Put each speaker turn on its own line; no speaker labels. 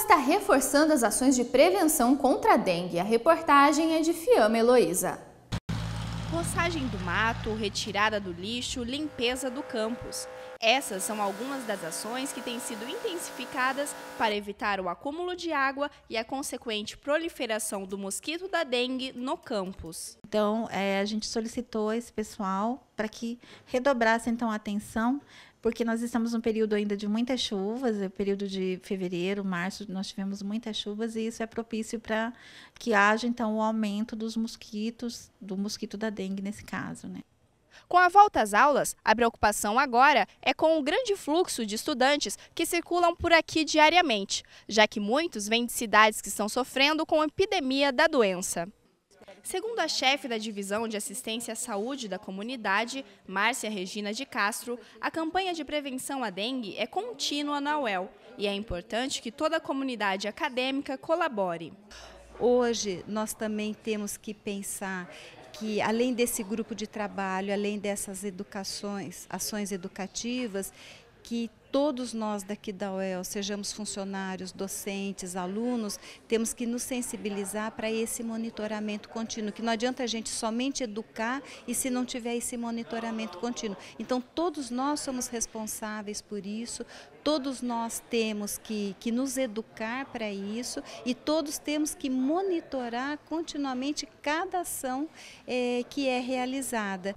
está reforçando as ações de prevenção contra a dengue. A reportagem é de Fiamma Heloísa. Roçagem do mato, retirada do lixo, limpeza do campus. Essas são algumas das ações que têm sido intensificadas para evitar o acúmulo de água e a consequente proliferação do mosquito da dengue no campus.
Então, é, a gente solicitou esse pessoal para que redobrasse então a atenção porque nós estamos num período ainda de muitas chuvas, é o período de fevereiro, março, nós tivemos muitas chuvas e isso é propício para que haja então o aumento dos mosquitos, do mosquito da dengue nesse caso, né?
Com a volta às aulas, a preocupação agora é com o grande fluxo de estudantes que circulam por aqui diariamente, já que muitos vêm de cidades que estão sofrendo com a epidemia da doença. Segundo a chefe da Divisão de Assistência à Saúde da comunidade, Márcia Regina de Castro, a campanha de prevenção à dengue é contínua na UEL e é importante que toda a comunidade acadêmica colabore. Hoje nós também temos que pensar
que além desse grupo de trabalho, além dessas educações, ações educativas, que todos nós daqui da UEL, sejamos funcionários, docentes, alunos, temos que nos sensibilizar para esse monitoramento contínuo, que não adianta a gente somente educar e se não tiver esse monitoramento contínuo. Então, todos nós somos responsáveis por isso, todos nós temos que, que nos educar para isso e todos temos que monitorar continuamente cada ação é, que é realizada.